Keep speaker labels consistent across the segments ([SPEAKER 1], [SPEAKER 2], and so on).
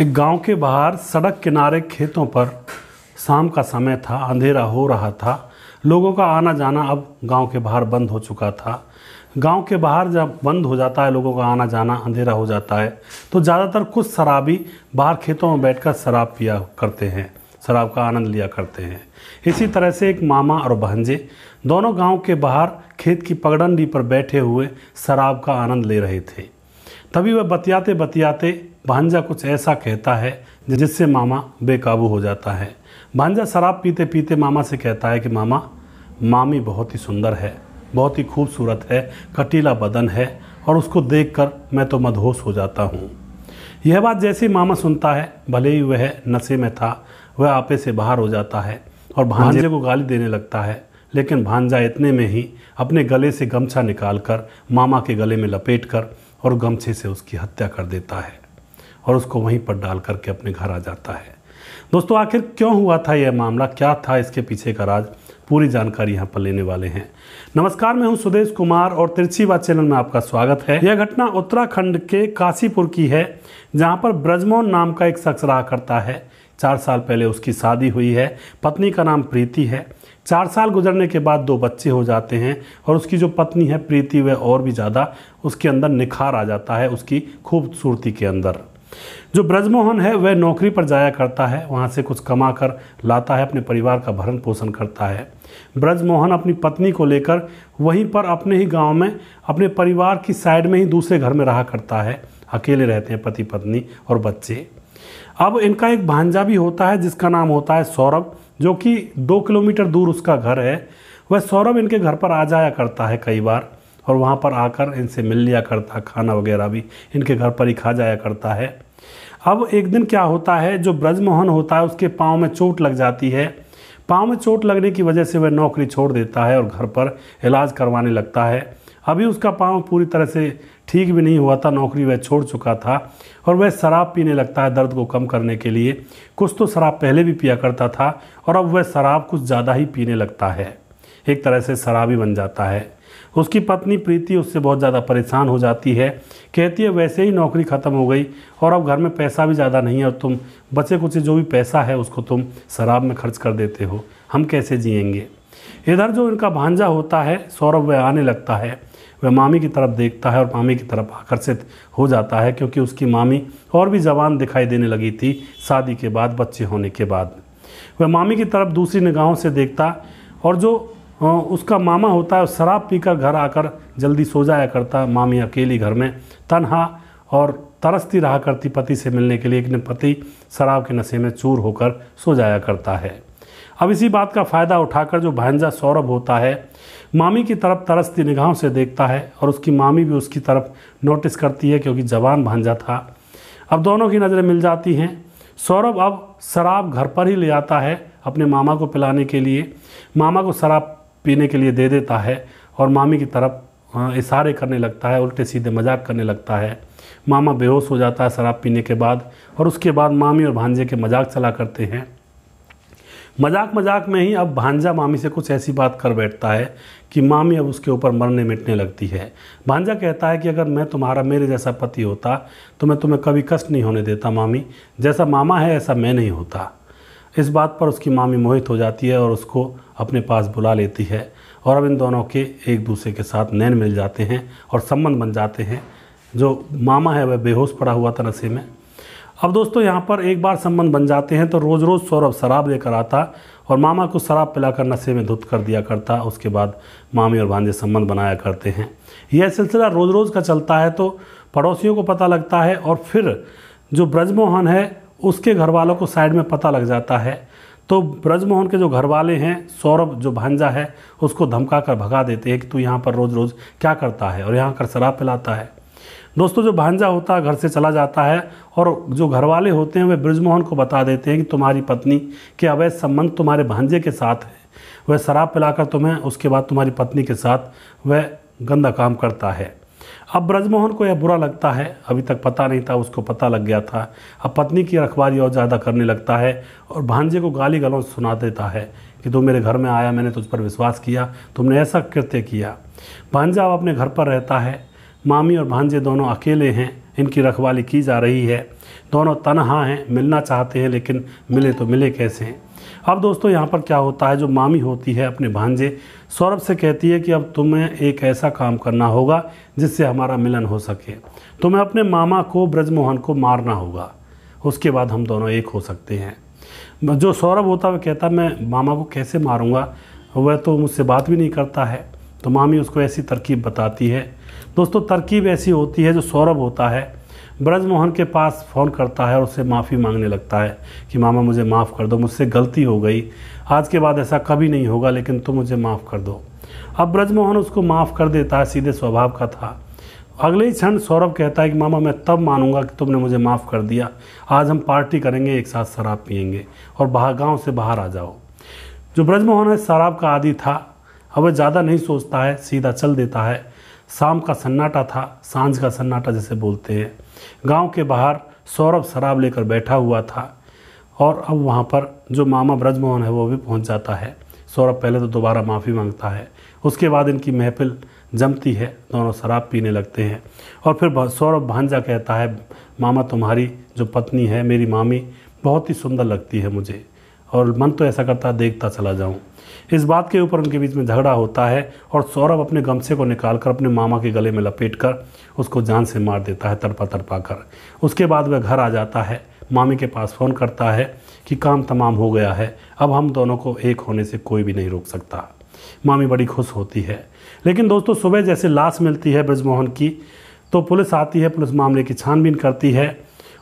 [SPEAKER 1] एक गांव के बाहर सड़क किनारे खेतों पर शाम का समय था अंधेरा हो रहा था लोगों का आना जाना अब गांव के बाहर बंद हो चुका था गांव के बाहर जब बंद हो जाता है लोगों का आना जाना अंधेरा हो जाता है तो ज़्यादातर कुछ शराबी बाहर खेतों में बैठकर शराब पिया करते हैं शराब का आनंद लिया करते हैं इसी तरह से एक मामा और भांजे दोनों गांव के बाहर खेत की पगडंडी पर बैठे हुए शराब का आनंद ले रहे थे तभी वह बतियाते बतियाते भांजा कुछ ऐसा कहता है जिससे मामा बेकाबू हो जाता है भांजा शराब पीते पीते मामा से कहता है कि मामा मामी बहुत ही सुंदर है बहुत ही खूबसूरत है कटीला बदन है और उसको देख मैं तो मदहोश हो जाता हूँ यह बात जैसे मामा सुनता है भले ही वह नशे में था वह आपे से बाहर हो जाता है और हाँ भांजे को गाली देने लगता है लेकिन भांजा इतने में ही अपने गले से गमछा निकालकर मामा के गले में लपेट कर और गमछे से उसकी हत्या कर देता है और उसको वहीं पर डाल करके अपने घर आ जाता है दोस्तों आखिर क्यों हुआ था यह मामला क्या था इसके पीछे का राज पूरी जानकारी यहाँ पर लेने वाले हैं नमस्कार मैं हूँ सुदेश कुमार और तिरछी बात चैनल में आपका स्वागत है यह घटना उत्तराखंड के काशीपुर की है जहाँ पर ब्रजमोहन नाम का एक शख्स रहा करता है चार साल पहले उसकी शादी हुई है पत्नी का नाम प्रीति है चार साल गुजरने के बाद दो बच्चे हो जाते हैं और उसकी जो पत्नी है प्रीति वह और भी ज़्यादा उसके अंदर निखार आ जाता है उसकी खूबसूरती के अंदर जो ब्रजमोहन है वह नौकरी पर जाया करता है वहाँ से कुछ कमा कर लाता है अपने परिवार का भरण पोषण करता है ब्रजमोहन अपनी पत्नी को लेकर वहीं पर अपने ही गांव में अपने परिवार की साइड में ही दूसरे घर में रहा करता है अकेले रहते हैं पति पत्नी और बच्चे अब इनका एक भांजा भी होता है जिसका नाम होता है सौरभ जो कि दो किलोमीटर दूर उसका घर है वह सौरभ इनके घर पर आ जाया करता है कई बार और वहाँ पर आकर इनसे मिल लिया करता खाना वगैरह भी इनके घर पर ही खा जाया करता है अब एक दिन क्या होता है जो ब्रजमोहन होता है उसके पाँव में चोट लग जाती है पाँव में चोट लगने की वजह से वह नौकरी छोड़ देता है और घर पर इलाज करवाने लगता है अभी उसका पाँव पूरी तरह से ठीक भी नहीं हुआ था नौकरी वह छोड़ चुका था और वह शराब पीने लगता है दर्द को कम करने के लिए कुछ तो शराब पहले भी पिया करता था और अब वह शराब कुछ ज़्यादा ही पीने लगता है एक तरह से शराबी बन जाता है उसकी पत्नी प्रीति उससे बहुत ज़्यादा परेशान हो जाती है कहती है वैसे ही नौकरी ख़त्म हो गई और अब घर में पैसा भी ज़्यादा नहीं है और तुम बचे कुचे जो भी पैसा है उसको तुम शराब में खर्च कर देते हो हम कैसे जियेंगे इधर जो इनका भांजा होता है सौरभ वह आने लगता है वह मामी की तरफ देखता है और मामी की तरफ आकर्षित हो जाता है क्योंकि उसकी मामी और भी जवान दिखाई देने लगी थी शादी के बाद बच्चे होने के बाद वह मामी की तरफ दूसरी निगाहों से देखता और जो हाँ, उसका मामा होता है शराब पीकर घर आकर जल्दी सो जाया करता है मामी अकेली घर में तनहा और तरसती रहा करती पति से मिलने के लिए लेकिन पति शराब के नशे में चूर होकर सो जाया करता है अब इसी बात का फ़ायदा उठाकर जो भांजा सौरभ होता है मामी की तरफ तरसती निगाहों से देखता है और उसकी मामी भी उसकी तरफ नोटिस करती है क्योंकि जवान भांजा था अब दोनों की नज़रें मिल जाती हैं सौरभ अब शराब घर पर ही ले आता है अपने मामा को पिलाने के लिए मामा को शराब पीने के लिए दे देता है और मामी की तरफ इशारे करने लगता है उल्टे सीधे मजाक करने लगता है मामा बेहोश हो जाता है शराब पीने के बाद और उसके बाद मामी और भांजे के मजाक चला करते हैं मजाक मजाक में ही अब भांजा मामी से कुछ ऐसी बात कर बैठता है कि मामी अब उसके ऊपर मरने मिटने लगती है भांजा कहता है कि अगर मैं तुम्हारा मेरे जैसा पति होता तो मैं तुम्हें कभी कष्ट नहीं होने देता मामी जैसा मामा है ऐसा मैं नहीं होता इस बात पर उसकी मामी मोहित हो जाती है और उसको अपने पास बुला लेती है और अब इन दोनों के एक दूसरे के साथ नैन मिल जाते हैं और संबंध बन जाते हैं जो मामा है वह बेहोश पड़ा हुआ था नशे में अब दोस्तों यहाँ पर एक बार संबंध बन जाते हैं तो रोज़ रोज़ सौरभ शराब लेकर आता और मामा को शराब पिलाकर नशे में धुत कर दिया करता उसके बाद मामी और भांजे संबंध बनाया करते हैं यह सिलसिला रोज़ रोज़ का चलता है तो पड़ोसियों को पता लगता है और फिर जो ब्रजमोहन है उसके घर वालों को साइड में पता लग जाता है तो ब्रजमोहन के जो घर वाले हैं सौरभ जो भांजा है उसको धमका कर भगा देते हैं कि तू यहाँ पर रोज़ रोज़ क्या करता है और यहाँ कर शराब पिलाता है दोस्तों जो भांजा होता है घर से चला जाता है और जो घर वाले होते हैं वे ब्रजमोहन को बता देते हैं कि तुम्हारी पत्नी के अवैध संबंध तुम्हारे भांजे के साथ है वह शराब पिलाकर तुम्हें उसके बाद तुम्हारी पत्नी के साथ वह गंदा काम करता है अब ब्रजमोहन को यह बुरा लगता है अभी तक पता नहीं था उसको पता लग गया था अब पत्नी की रखवाली और ज़्यादा करने लगता है और भांजे को गाली गलौज सुना देता है कि तुम मेरे घर में आया मैंने तुझ पर विश्वास किया तुमने ऐसा कृत्य किया भांजा अब अपने घर पर रहता है मामी और भांजे दोनों अकेले हैं इनकी रखवाली की जा रही है दोनों तनहा हैं मिलना चाहते हैं लेकिन मिले तो मिले कैसे अब दोस्तों यहाँ पर क्या होता है जो मामी होती है अपने भांजे सौरभ से कहती है कि अब तुम्हें एक ऐसा काम करना होगा जिससे हमारा मिलन हो सके तुम्हें अपने मामा को ब्रजमोहन को मारना होगा उसके बाद हम दोनों एक हो सकते हैं जो सौरभ होता है वह कहता मैं मामा को कैसे मारूँगा वह तो मुझसे बात भी नहीं करता है तो मामी उसको ऐसी तरकीब बताती है दोस्तों तरकीब ऐसी होती है जो सौरभ होता है ब्रजमोहन के पास फ़ोन करता है और उससे माफ़ी मांगने लगता है कि मामा मुझे माफ़ कर दो मुझसे गलती हो गई आज के बाद ऐसा कभी नहीं होगा लेकिन तुम मुझे माफ़ कर दो अब ब्रजमोहन उसको माफ़ कर देता है सीधे स्वभाव का था अगले ही क्षण सौरभ कहता है कि मामा मैं तब मानूंगा कि तुमने मुझे माफ़ कर दिया आज हम पार्टी करेंगे एक साथ शराब पियेंगे और बाहर गाँव से बाहर आ जाओ जो ब्रजमोहन है शराब का आदि था अब वह ज़्यादा नहीं सोचता है सीधा चल देता है शाम का सन्नाटा था सांझ का सन्नाटा जैसे बोलते हैं गांव के बाहर सौरभ शराब लेकर बैठा हुआ था और अब वहाँ पर जो मामा ब्रजमोहन है वो भी पहुँच जाता है सौरभ पहले तो दोबारा माफ़ी मांगता है उसके बाद इनकी महफिल जमती है दोनों शराब पीने लगते हैं और फिर सौरभ भांजा कहता है मामा तुम्हारी जो पत्नी है मेरी मामी बहुत ही सुंदर लगती है मुझे और मन तो ऐसा करता है देखता चला जाऊं इस बात के ऊपर उनके बीच में झगड़ा होता है और सौरभ अपने गमसे को निकालकर अपने मामा के गले में लपेट कर उसको जान से मार देता है तड़पा तड़पा कर उसके बाद वह घर आ जाता है मामी के पास फ़ोन करता है कि काम तमाम हो गया है अब हम दोनों को एक होने से कोई भी नहीं रोक सकता मामी बड़ी खुश होती है लेकिन दोस्तों सुबह जैसे लाश मिलती है ब्रजमोहन की तो पुलिस आती है पुलिस मामले की छानबीन करती है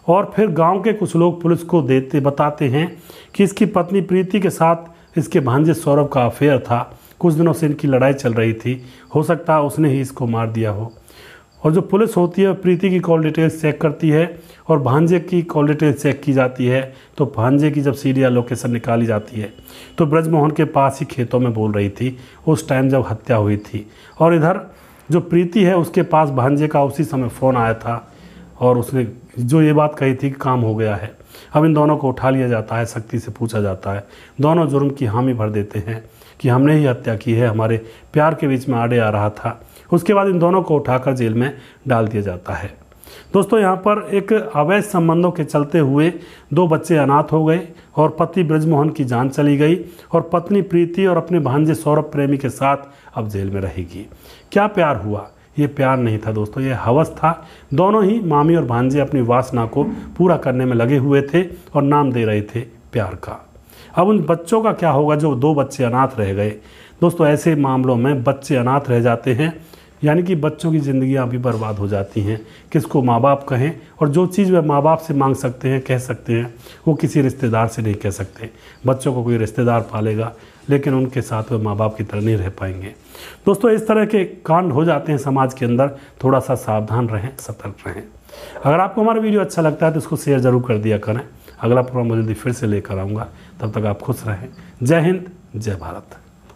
[SPEAKER 1] और फिर गांव के कुछ लोग पुलिस को देते बताते हैं कि इसकी पत्नी प्रीति के साथ इसके भांजे सौरभ का अफेयर था कुछ दिनों से इनकी लड़ाई चल रही थी हो सकता है उसने ही इसको मार दिया हो और जो पुलिस होती है प्रीति की कॉल डिटेल्स चेक करती है और भांजे की कॉल डिटेल्स चेक की जाती है तो भांजे की जब सीरिया लोकेशन निकाली जाती है तो ब्रजमोहन के पास ही खेतों में बोल रही थी उस टाइम जब हत्या हुई थी और इधर जो प्रीति है उसके पास भांजे का उसी समय फ़ोन आया था और उसने जो ये बात कही थी कि काम हो गया है अब इन दोनों को उठा लिया जाता है सख्ती से पूछा जाता है दोनों जुर्म की हामी भर देते हैं कि हमने ही हत्या की है हमारे प्यार के बीच में आड़े आ रहा था उसके बाद इन दोनों को उठाकर जेल में डाल दिया जाता है दोस्तों यहाँ पर एक अवैध संबंधों के चलते हुए दो बच्चे अनाथ हो गए और पति ब्रजमोहन की जान चली गई और पत्नी प्रीति और अपने भांजे सौरभ प्रेमी के साथ अब जेल में रहेगी क्या प्यार हुआ ये प्यार नहीं था दोस्तों ये हवस था दोनों ही मामी और भांजे अपनी वासना को पूरा करने में लगे हुए थे और नाम दे रहे थे प्यार का अब उन बच्चों का क्या होगा जो दो बच्चे अनाथ रह गए दोस्तों ऐसे मामलों में बच्चे अनाथ रह जाते हैं यानी कि बच्चों की ज़िंदगी अभी बर्बाद हो जाती हैं किसको माँ बाप कहें और जो चीज़ वह माँ बाप से मांग सकते हैं कह सकते हैं वो किसी रिश्तेदार से नहीं कह सकते बच्चों को कोई रिश्तेदार पालेगा लेकिन उनके साथ वह माँ बाप की तरह नहीं रह पाएंगे दोस्तों इस तरह के कांड हो जाते हैं समाज के अंदर थोड़ा सा सावधान रहें सतर्क रहें अगर आपको हमारा वीडियो अच्छा लगता है तो इसको शेयर ज़रूर कर दिया करें अगला प्रोग्राम जल्दी फिर से लेकर आऊँगा तब तक आप खुश रहें जय हिंद जय भारत